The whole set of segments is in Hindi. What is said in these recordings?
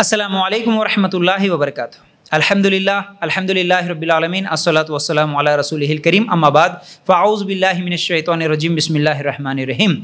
असलम वरहमल वबरक अलहमदिल्ला अलहमदिल्ला रबीआलमीन असलात वसलम रसूल करीम अम्माबाद फ़ाउज़ बिल्लाशैतरजीम बसमीम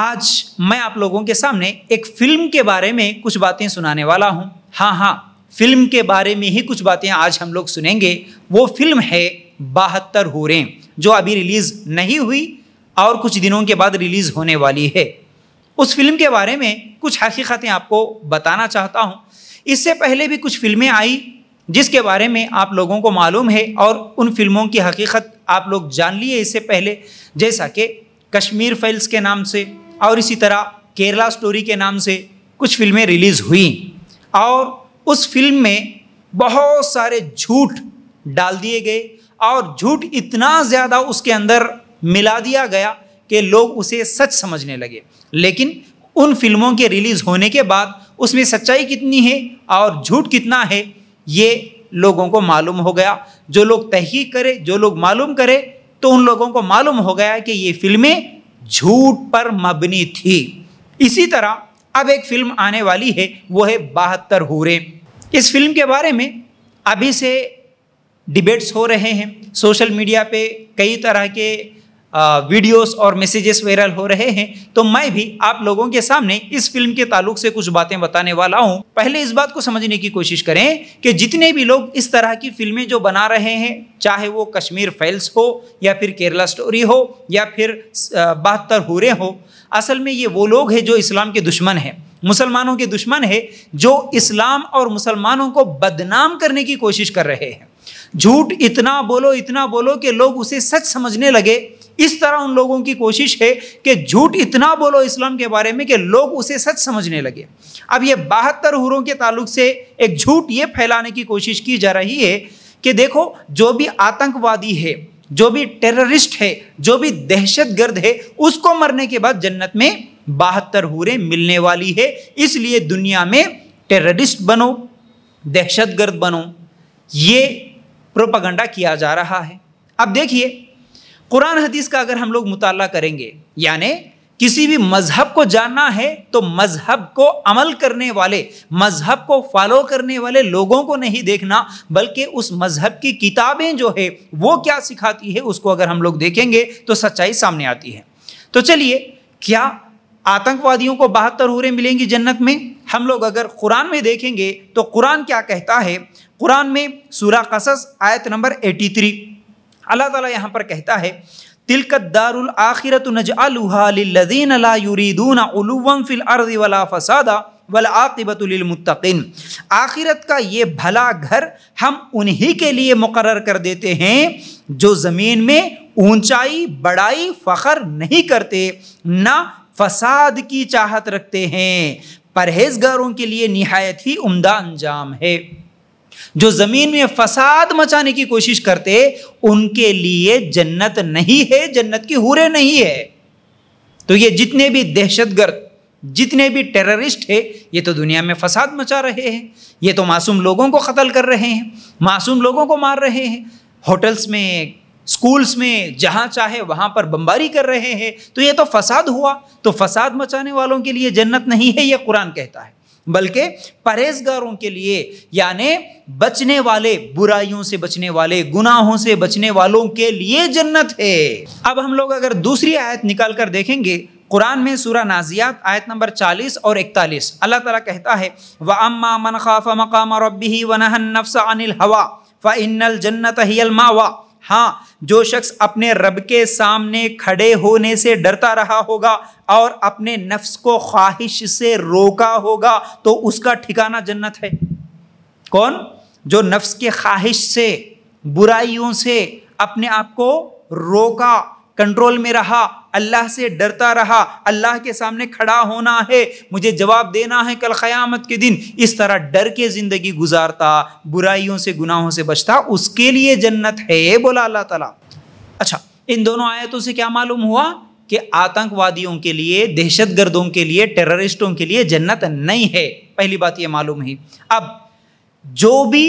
आज मैं आप लोगों के सामने एक फ़िल्म के बारे में कुछ बातें सुनाने वाला हूँ हाँ हाँ फ़िल्म के बारे में ही कुछ बातें आज हम लोग सुनेंगे वो फिल्म है बहत्तर हूरें जो अभी रिलीज़ नहीं हुई और कुछ दिनों के बाद रिलीज़ होने वाली है उस फिल्म के बारे में कुछ हकीकतें आपको बताना चाहता हूँ इससे पहले भी कुछ फिल्में आई जिसके बारे में आप लोगों को मालूम है और उन फिल्मों की हकीकत आप लोग जान लिए इससे पहले जैसा कि कश्मीर फाइल्स के नाम से और इसी तरह केरला स्टोरी के नाम से कुछ फिल्में रिलीज़ हुई और उस फिल्म में बहुत सारे झूठ डाल दिए गए और झूठ इतना ज़्यादा उसके अंदर मिला दिया गया कि लोग उसे सच समझने लगे लेकिन उन फिल्मों के रिलीज़ होने के बाद उसमें सच्चाई कितनी है और झूठ कितना है ये लोगों को मालूम हो गया जो लोग तहकीक करें जो लोग मालूम करें तो उन लोगों को मालूम हो गया कि ये फिल्में झूठ पर मबनी थी इसी तरह अब एक फिल्म आने वाली है वो है बहत्तर हूरें इस फिल्म के बारे में अभी से डिबेट्स हो रहे हैं सोशल मीडिया पे कई तरह के वीडियोस और मैसेजेस वायरल हो रहे हैं तो मैं भी आप लोगों के सामने इस फिल्म के ताल्लुक से कुछ बातें बताने वाला हूं पहले इस बात को समझने की कोशिश करें कि जितने भी लोग इस तरह की फिल्में जो बना रहे हैं चाहे वो कश्मीर फाइल्स हो या फिर केरला स्टोरी हो या फिर बहत्तर हुरे हो असल में ये वो लोग हैं जो इस्लाम के दुश्मन हैं मुसलमानों के दुश्मन है जो इस्लाम और मुसलमानों को बदनाम करने की कोशिश कर रहे हैं झूठ इतना बोलो इतना बोलो कि लोग उसे सच समझने लगे इस तरह उन लोगों की कोशिश है कि झूठ इतना बोलो इस्लाम के बारे में कि लोग उसे सच समझने लगे अब ये बहत्तर हुरों के ताल्लुक से एक झूठ ये फैलाने की कोशिश की जा रही है कि देखो जो भी आतंकवादी है जो भी टेररिस्ट है जो भी दहशत गर्द है उसको मरने के बाद जन्नत में बहत्तर हुरें मिलने वाली है इसलिए दुनिया में टेररिस्ट बनो दहशत गर्द बनो ये प्रोपागंडा किया जा रहा है अब देखिए कुरान हदीस का अगर हम लोग मुताल करेंगे यानि किसी भी मज़हब को जानना है तो मज़हब को अमल करने वाले मज़हब को फॉलो करने वाले लोगों को नहीं देखना बल्कि उस मज़हब की किताबें जो है वो क्या सिखाती है उसको अगर हम लोग देखेंगे तो सच्चाई सामने आती है तो चलिए क्या आतंकवादियों को बहत्तर हूरें मिलेंगी जन्नत में हम लोग अगर कुरान में देखेंगे तो कुरान क्या कहता है कुरान में सूरा कसस आयत नंबर एटी थ्री अल्लाह ताला यहाँ पर कहता है तिलकत दारुल आखिरत नजअलुहालदीन ला युरीदून उलुवम फिल अर्द वला फसादा वल आकिबतुलमतकिन आखिरत का ये भला घर हम उन्हीं के लिए मुकर कर देते हैं जो ज़मीन में ऊंचाई बड़ाई फ़खर नहीं करते ना फसाद की चाहत रखते हैं परहेजगारों के लिए नहायत ही उम्दा अंजाम है जो जमीन में फसाद मचाने की कोशिश करते उनके लिए जन्नत नहीं है जन्नत की हुरे नहीं है तो ये जितने भी दहशतगर्द जितने भी टेररिस्ट है ये तो दुनिया में फसाद मचा रहे हैं ये तो मासूम लोगों को कत्ल कर रहे हैं मासूम लोगों को मार रहे हैं होटल्स में स्कूल्स में जहाँ चाहे वहाँ पर बमबारी कर रहे हैं तो ये तो फसाद हुआ तो फसाद मचाने वालों के लिए जन्नत नहीं है ये कुरान कहता है बल्कि परहेजगारों के लिए यानि बचने वाले बुराइयों से बचने वाले गुनाहों से बचने वालों के लिए जन्नत है अब हम लोग अगर दूसरी आयत निकाल कर देखेंगे कुरान में सूरा नाजियात आयत नंबर 40 और 41 अल्लाह ताला कहता है वह अम्मा मन खाफ मकाम रबी वन नफ्स अनिल हवा फ़ इन्नल जन्नत हियल मावा हाँ जो शख्स अपने रब के सामने खड़े होने से डरता रहा होगा और अपने नफ्स को ख्वाहिश से रोका होगा तो उसका ठिकाना जन्नत है कौन जो नफ्स के ख्वाहिश से बुराइयों से अपने आप को रोका कंट्रोल में रहा अल्लाह से डरता रहा अल्लाह के सामने खड़ा होना है मुझे जवाब देना है कल क़यामत के दिन इस तरह डर के ज़िंदगी गुजारता बुराइयों से गुनाहों से बचता उसके लिए जन्नत है बोला अल्लाह ताला अच्छा इन दोनों आयतों से क्या मालूम हुआ कि आतंकवादियों के लिए दहशत गर्दों के लिए टेररिस्टों के लिए जन्नत नहीं है पहली बात यह मालूम है अब जो भी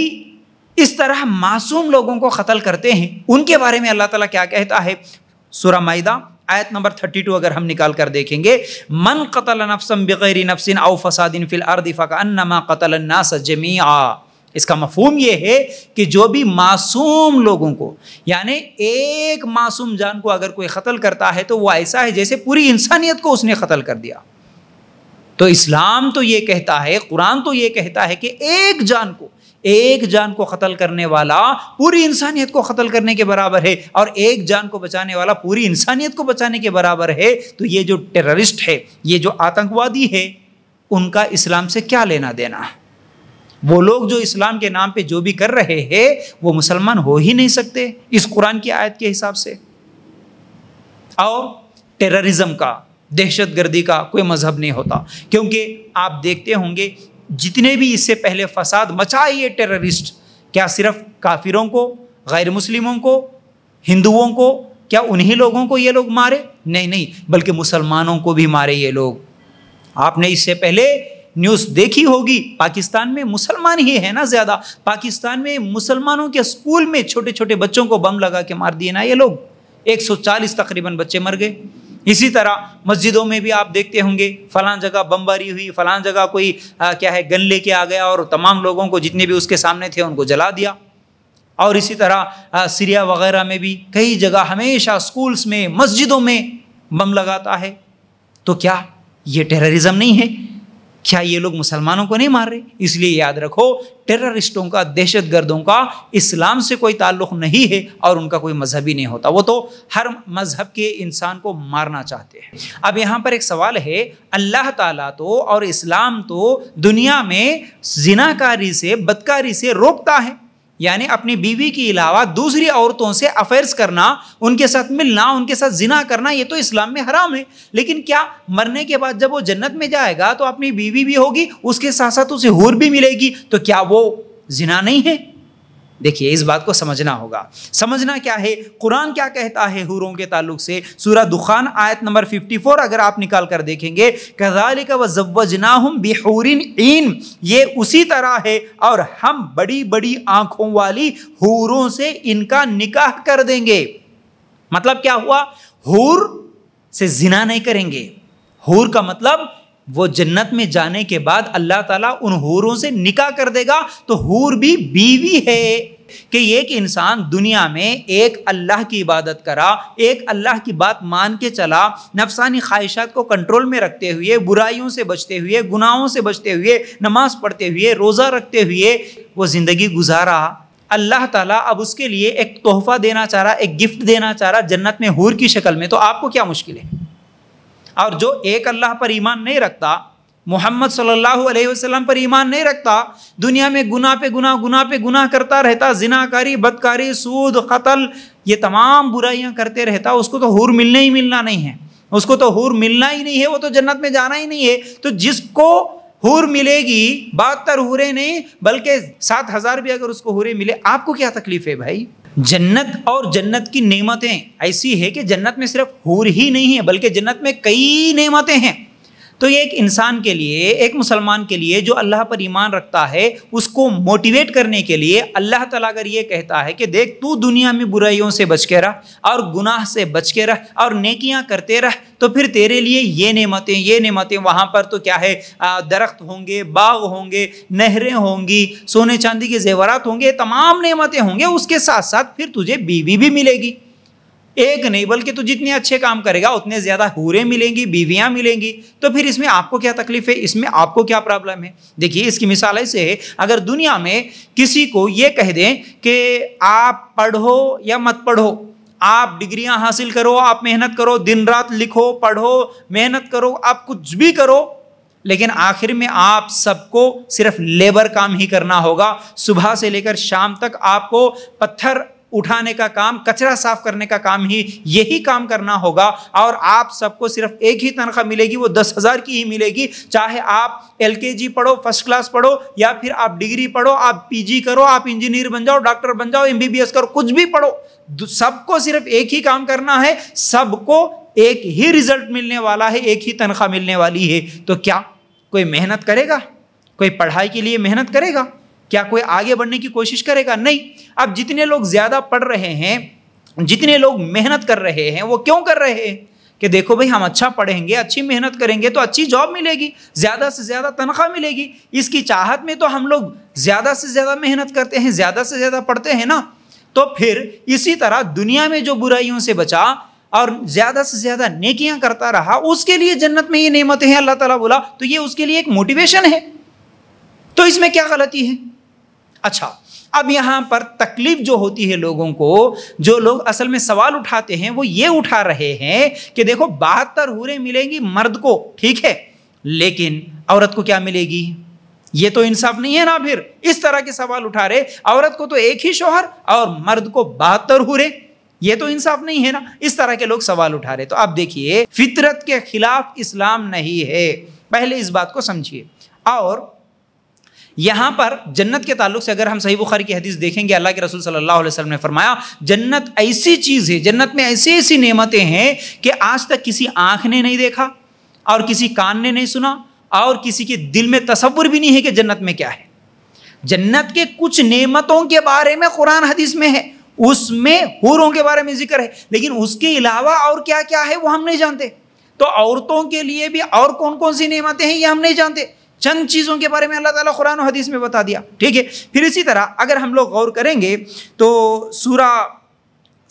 इस तरह मासूम लोगों को कत्ल करते हैं उनके बारे में अल्लाह ताला क्या कहता है सूरा मैदा आयत नंबर 32 अगर हम निकाल कर देखेंगे मन कतल नफसम बग़ैर नफसिन अव फसादिन फिल अर्द फ़कन्नमा कतल नास जमीआ इसका मफहम यह है कि जो भी मासूम लोगों को यानी एक मासूम जान को अगर कोई कतल करता है तो वह ऐसा है जैसे पूरी इंसानियत को उसने कत्ल कर दिया तो इस्लाम तो ये कहता है कुरान तो ये कहता है कि एक जान को एक जान को कत्ल करने वाला पूरी इंसानियत को कत्ल करने के बराबर है और एक जान को बचाने वाला पूरी इंसानियत को बचाने के बराबर है तो ये जो टेररिस्ट है ये जो आतंकवादी है उनका इस्लाम से क्या लेना देना वो लोग जो इस्लाम के नाम पे जो भी कर रहे हैं वो मुसलमान हो ही नहीं सकते इस कुरान की आयत के हिसाब से और टेररिज्म का दहशत गर्दी का कोई मजहब नहीं होता क्योंकि आप देखते होंगे जितने भी इससे पहले फसाद मचाए ये टेररिस्ट क्या सिर्फ काफिरों को गैर मुस्लिमों को हिंदुओं को क्या उन्हीं लोगों को ये लोग मारे नहीं नहीं बल्कि मुसलमानों को भी मारे ये लोग आपने इससे पहले न्यूज़ देखी होगी पाकिस्तान में मुसलमान ही है ना ज़्यादा पाकिस्तान में मुसलमानों के स्कूल में छोटे छोटे बच्चों को बम लगा के मार दिए ना ये लोग 140 तकरीबन बच्चे मर गए इसी तरह मस्जिदों में भी आप देखते होंगे फलां जगह बमबारी हुई फलां जगह कोई आ, क्या है गन लेके आ गया और तमाम लोगों को जितने भी उसके सामने थे उनको जला दिया और इसी तरह आ, सीरिया वगैरह में भी कई जगह हमेशा स्कूल्स में मस्जिदों में बम लगाता है तो क्या ये टेररिज्म नहीं है क्या ये लोग मुसलमानों को नहीं मार रहे इसलिए याद रखो टेररिस्टों का दहशत गर्दों का इस्लाम से कोई ताल्लुक नहीं है और उनका कोई मजहब ही नहीं होता वो तो हर मजहब के इंसान को मारना चाहते हैं अब यहाँ पर एक सवाल है अल्लाह ताला तो और इस्लाम तो दुनिया में जिनाकारी से बदकारी से रोकता है यानी अपनी बीवी के अलावा दूसरी औरतों से अफेयर्स करना उनके साथ मिलना उनके साथ जिना करना ये तो इस्लाम में हराम है लेकिन क्या मरने के बाद जब वो जन्नत में जाएगा तो अपनी बीवी भी होगी उसके साथ साथ उसे हूर भी मिलेगी तो क्या वो जिना नहीं है देखिए इस बात को समझना होगा समझना क्या है कुरान क्या कहता है हुरों के ताल्लुक से सूरा दुखान आयत नंबर 54 अगर आप निकाल कर देखेंगे कजालिक वजवजना हम बेहूरिन ईन ये उसी तरह है और हम बड़ी बड़ी आंखों वाली हूरों से इनका निकाह कर देंगे मतलब क्या हुआ हूर से जिना नहीं करेंगे हूर का मतलब वो जन्नत में जाने के बाद अल्लाह ताला उन हूरों से निकाह कर देगा तो हूर भी बीवी है कि एक इंसान दुनिया में एक अल्लाह की इबादत करा एक अल्लाह की बात मान के चला नफसानी ख्वाहिशात को कंट्रोल में रखते हुए बुराइयों से बचते हुए गुनाहों से बचते हुए नमाज पढ़ते हुए रोज़ा रखते हुए वो ज़िंदगी गुजारा अल्लाह ताला अब उसके लिए एक तोहफ़ा देना चाह रहा एक गिफ्ट देना चाह रहा जन्नत में हूर की शक्ल में तो आपको क्या मुश्किल है और जो एक अल्लाह पर ईमान नहीं रखता मोहम्मद सल्लल्लाहु अलैहि वसल्लम पर ईमान नहीं रखता दुनिया में गुना पे गुना गुना पे गुना करता रहता जिनाकारी बदकारी सूद कतल ये तमाम बुराइयां करते रहता उसको तो हूर मिलना ही मिलना नहीं है उसको तो हूर मिलना ही नहीं है वो तो जन्नत में जाना ही नहीं है तो जिसको हूर मिलेगी बहत्तर हूरें नहीं बल्कि सात हज़ार भी अगर उसको हूरें मिले आपको क्या तकलीफ़ है भाई जन्नत और जन्नत की नेमतें ऐसी है कि जन्नत में सिर्फ हूर ही नहीं है बल्कि जन्नत में कई नेमतें हैं तो ये एक इंसान के लिए एक मुसलमान के लिए जो अल्लाह पर ईमान रखता है उसको मोटिवेट करने के लिए अल्लाह ताला अगर ये कहता है कि देख तू दुनिया में बुराइयों से बच के रह और गुनाह से बच के रह और नेकियां करते रह तो फिर तेरे लिए ये नेमतें ये नेमतें वहाँ पर तो क्या है दरख्त होंगे बाग होंगे नहरें होंगी सोने चांदी के जेवरात होंगे तमाम नमतें होंगे उसके साथ साथ फिर तुझे बीवी भी मिलेगी एक नहीं बल्कि तो जितने अच्छे काम करेगा उतने ज़्यादा हूरे मिलेंगी बीवियाँ मिलेंगी तो फिर इसमें आपको क्या तकलीफ है इसमें आपको क्या प्रॉब्लम है देखिए इसकी मिसाल ऐसे है अगर दुनिया में किसी को ये कह दें कि आप पढ़ो या मत पढ़ो आप डिग्रियां हासिल करो आप मेहनत करो दिन रात लिखो पढ़ो मेहनत करो आप कुछ भी करो लेकिन आखिर में आप सबको सिर्फ लेबर काम ही करना होगा सुबह से लेकर शाम तक आपको पत्थर उठाने का काम कचरा साफ करने का काम ही यही काम करना होगा और आप सबको सिर्फ एक ही तनख्वाह मिलेगी वो दस हज़ार की ही मिलेगी चाहे आप एल पढ़ो फर्स्ट क्लास पढ़ो या फिर आप डिग्री पढ़ो आप जी करो आप इंजीनियर बन जाओ डॉक्टर बन जाओ एस करो कुछ भी पढ़ो सबको सिर्फ एक ही काम करना है सबको एक ही रिजल्ट मिलने वाला है एक ही तनख्वाह मिलने वाली है तो क्या कोई मेहनत करेगा कोई पढ़ाई के लिए मेहनत करेगा क्या कोई आगे बढ़ने की कोशिश करेगा नहीं अब जितने लोग ज़्यादा पढ़ रहे हैं जितने लोग मेहनत कर रहे हैं वो क्यों कर रहे हैं कि देखो भाई हम अच्छा पढ़ेंगे अच्छी मेहनत करेंगे तो अच्छी जॉब मिलेगी ज़्यादा से ज़्यादा तनख्वाह मिलेगी इसकी चाहत में तो हम लोग ज़्यादा से ज़्यादा मेहनत करते हैं ज़्यादा से ज़्यादा पढ़ते हैं ना तो फिर इसी तरह दुनिया में जो बुराइयों से बचा और ज़्यादा से ज़्यादा नेकियां करता रहा उसके लिए जन्नत में ये नेमतें हैं अल्लाह ताला बोला तो ये उसके लिए एक मोटिवेशन है तो इसमें क्या गलती है अच्छा अब यहाँ पर तकलीफ जो होती है लोगों को जो लोग असल में सवाल उठाते हैं वो ये उठा रहे हैं कि देखो बहत्तर हूरें मिलेंगी मर्द को ठीक है लेकिन औरत को क्या मिलेगी ये तो इंसाफ नहीं है ना फिर इस तरह के सवाल उठा रहे औरत को तो एक ही शोहर और मर्द को बहत्तर हुरे ये तो इंसाफ नहीं है ना इस तरह के लोग सवाल उठा रहे तो आप देखिए फितरत के खिलाफ इस्लाम नहीं है पहले इस बात को समझिए और यहाँ पर जन्नत के ताल्लुक से अगर हम सही बुखारी की हदीस देखेंगे अल्लाह के रसूल सल्लल्लाहु अलैहि वसल्लम ने फरमाया जन्नत ऐसी चीज़ है जन्नत में ऐसी ऐसी नेमतें हैं कि आज तक किसी आंख ने नहीं देखा और किसी कान ने नहीं सुना और किसी के दिल में तस्वुर भी नहीं है कि जन्नत में क्या है जन्नत के कुछ नेमतों के बारे में कुरान हदीस में है उसमें हूरों के बारे में जिक्र है लेकिन उसके अलावा और क्या क्या है वो हम नहीं जानते तो औरतों के लिए भी और कौन कौन सी नेमतें हैं ये हम नहीं जानते चंद चीज़ों के बारे में अल्लाह ताला कुरान और हदीस में बता दिया ठीक है फिर इसी तरह अगर हम लोग गौर करेंगे तो सूरा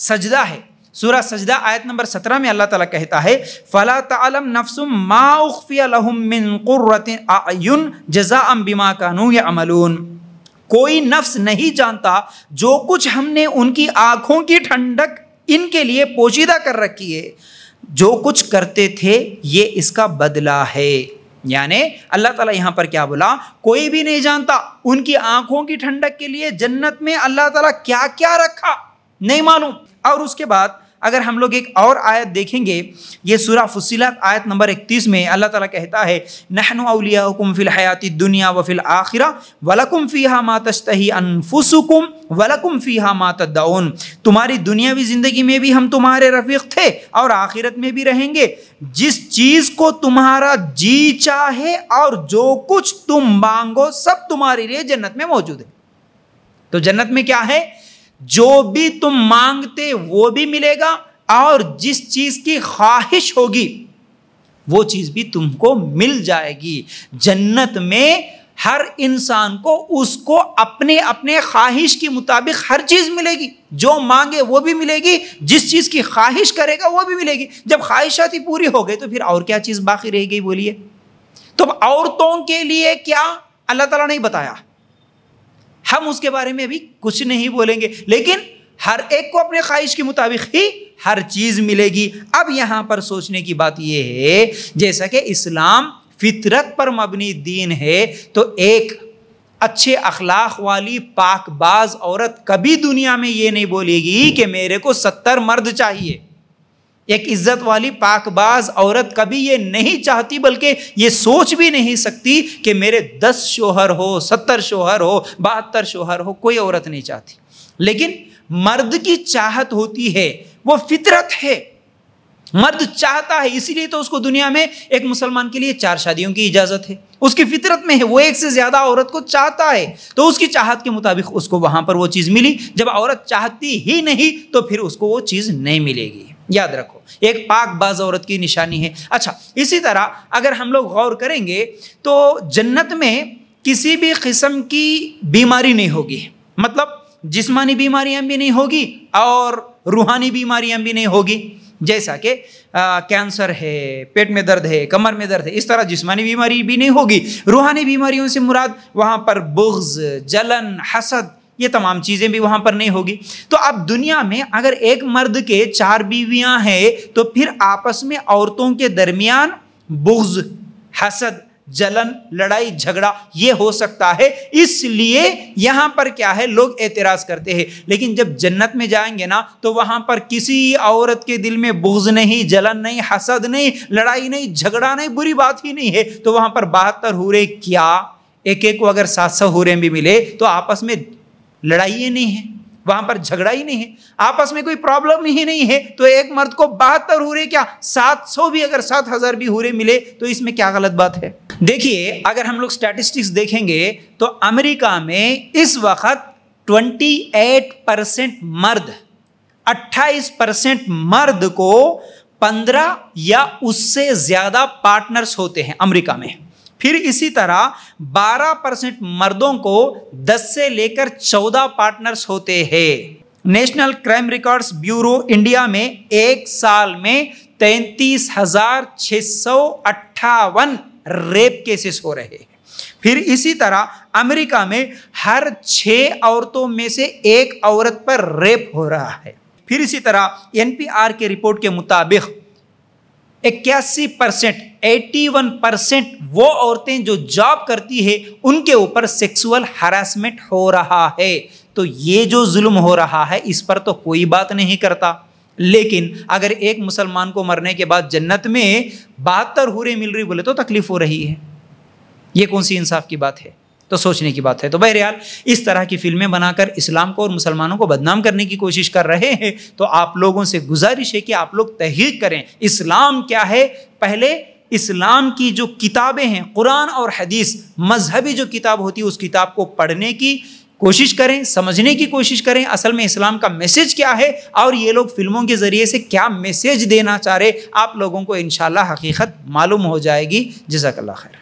सजदा है सूरा सजदा आयत नंबर सत्रह में अल्लाह ताला कहता है फ़ला तम नफसुम माउफ़ियामिन जजा अम बिमा कानू या अमलून कोई नफ्स नहीं जानता जो कुछ हमने उनकी आंखों की ठंडक इनके लिए पोशीदा कर रखी है जो कुछ करते थे ये इसका बदला है यानी अल्लाह ताला यहाँ पर क्या बोला कोई भी नहीं जानता उनकी आंखों की ठंडक के लिए जन्नत में अल्लाह ताला क्या क्या रखा नहीं मालूम और उसके बाद अगर हम लोग एक और आयत देखेंगे ये सूरा फुसिलत आयत नंबर इकतीस में अल्लाह ताला कहता है नहनु अलियाकुम फ़िल हयाती दुनिया व फिल आखिरा वलकुम फ़ीहा मा तश्तही अनफुसुकुम वलकुम फ़ीहा मा तद्दाउन तुम्हारी दुनियावी ज़िंदगी में भी हम तुम्हारे रफ़ीक थे और आखिरत में भी रहेंगे जिस चीज़ को तुम्हारा जी चाहे और जो कुछ तुम मांगो सब तुम्हारे लिए जन्नत में मौजूद है तो जन्नत में क्या है जो भी तुम मांगते वो भी मिलेगा और जिस चीज की ख्वाहिश होगी वो चीज भी तुमको मिल जाएगी जन्नत में हर इंसान को उसको अपने अपने ख्वाहिश के मुताबिक हर चीज़ मिलेगी जो मांगे वो भी मिलेगी जिस चीज़ की ख्वाहिश करेगा वो भी मिलेगी जब ख्वाहिशात ही पूरी हो गई तो फिर और क्या चीज़ बाकी रह गई बोलिए तो औरतों के लिए क्या अल्लाह ताला नहीं बताया हम उसके बारे में अभी कुछ नहीं बोलेंगे लेकिन हर एक को अपने ख्वाहिश के मुताबिक ही हर चीज़ मिलेगी अब यहाँ पर सोचने की बात यह है जैसा कि इस्लाम फितरत पर मबनी दीन है तो एक अच्छे अखलाक वाली पाकबाज औरत कभी दुनिया में ये नहीं बोलेगी कि मेरे को सत्तर मर्द चाहिए एक इज्जत वाली पाकबाज औरत कभी ये नहीं चाहती बल्कि ये सोच भी नहीं सकती कि मेरे दस शोहर हो सत्तर शोहर हो बहत्तर शोहर हो कोई औरत नहीं चाहती लेकिन मर्द की चाहत होती है वो फितरत है मर्द चाहता है इसीलिए तो उसको दुनिया में एक मुसलमान के लिए चार शादियों की इजाज़त है उसकी फितरत में है वो एक से ज़्यादा औरत को चाहता है तो उसकी चाहत के मुताबिक उसको वहां पर वो चीज़ मिली जब औरत चाहती ही नहीं तो फिर उसको वो चीज़ नहीं मिलेगी याद रखो एक पाक बाज औरत की निशानी है अच्छा इसी तरह अगर हम लोग गौर करेंगे तो जन्नत में किसी भी किस्म की बीमारी नहीं होगी मतलब जिस्मानी बीमारियां भी नहीं होगी और रूहानी बीमारियां भी नहीं होगी जैसा कि कैंसर है पेट में दर्द है कमर में दर्द है इस तरह जिस्मानी बीमारी भी नहीं होगी रूहानी बीमारियों से मुराद वहाँ पर बुग्ज जलन हसद ये तमाम चीज़ें भी वहां पर नहीं होगी तो अब दुनिया में अगर एक मर्द के चार बीवियां हैं तो फिर आपस में औरतों के दरमियान बुग्ज हसद जलन लड़ाई झगड़ा ये हो सकता है इसलिए यहां पर क्या है लोग एतराज़ करते हैं लेकिन जब जन्नत में जाएंगे ना तो वहां पर किसी औरत के दिल में बुग्ज नहीं जलन नहीं हसद नहीं लड़ाई नहीं झगड़ा नहीं बुरी बात ही नहीं है तो वहां पर बहत्तर हूरे क्या एक एक को अगर सात सौ हूरे भी मिले तो आपस में ही नहीं है वहां पर झगड़ा ही नहीं है आपस में कोई प्रॉब्लम ही नहीं है तो एक मर्द को बहत्तर हुरे क्या सात सौ भी अगर सात हजार भी हुरे मिले तो इसमें क्या गलत बात है देखिए अगर हम लोग स्टैटिस्टिक्स देखेंगे तो अमेरिका में इस वक्त 28 परसेंट मर्द 28 परसेंट मर्द को 15 या उससे ज्यादा पार्टनर्स होते हैं अमेरिका में फिर इसी तरह 12 परसेंट मर्दों को 10 से लेकर 14 पार्टनर्स होते हैं national crime records bureau India में एक साल में तैंतीस हजार सौ अट्ठावन रेप केसेस हो रहे हैं फिर इसी तरह अमेरिका में हर छह औरतों में से एक औरत पर रेप हो रहा है फिर इसी तरह एनपीआर के रिपोर्ट के मुताबिक इक्यासी परसेंट 81 परसेंट वो औरतें जो जॉब करती है उनके ऊपर सेक्सुअल हरासमेंट हो रहा है तो ये जो जुल्म हो रहा है इस पर तो कोई बात नहीं करता लेकिन अगर एक मुसलमान को मरने के बाद जन्नत में बहत्तर हुरें मिल रही बोले तो तकलीफ हो रही है ये कौन सी इंसाफ की बात है तो सोचने की बात है तो बहरहाल इस तरह की फिल्में बनाकर इस्लाम को और मुसलमानों को बदनाम करने की कोशिश कर रहे हैं तो आप लोगों से गुजारिश है कि आप लोग तहरीक करें इस्लाम क्या है पहले इस्लाम की जो किताबें हैं कुरान और हदीस मजहबी जो किताब होती है उस किताब को पढ़ने की कोशिश करें समझने की कोशिश करें असल में इस्लाम का मैसेज क्या है और ये लोग फिल्मों के ज़रिए से क्या मैसेज देना चाह रहे आप लोगों को इन हकीकत मालूम हो जाएगी जजाकल्ला खैर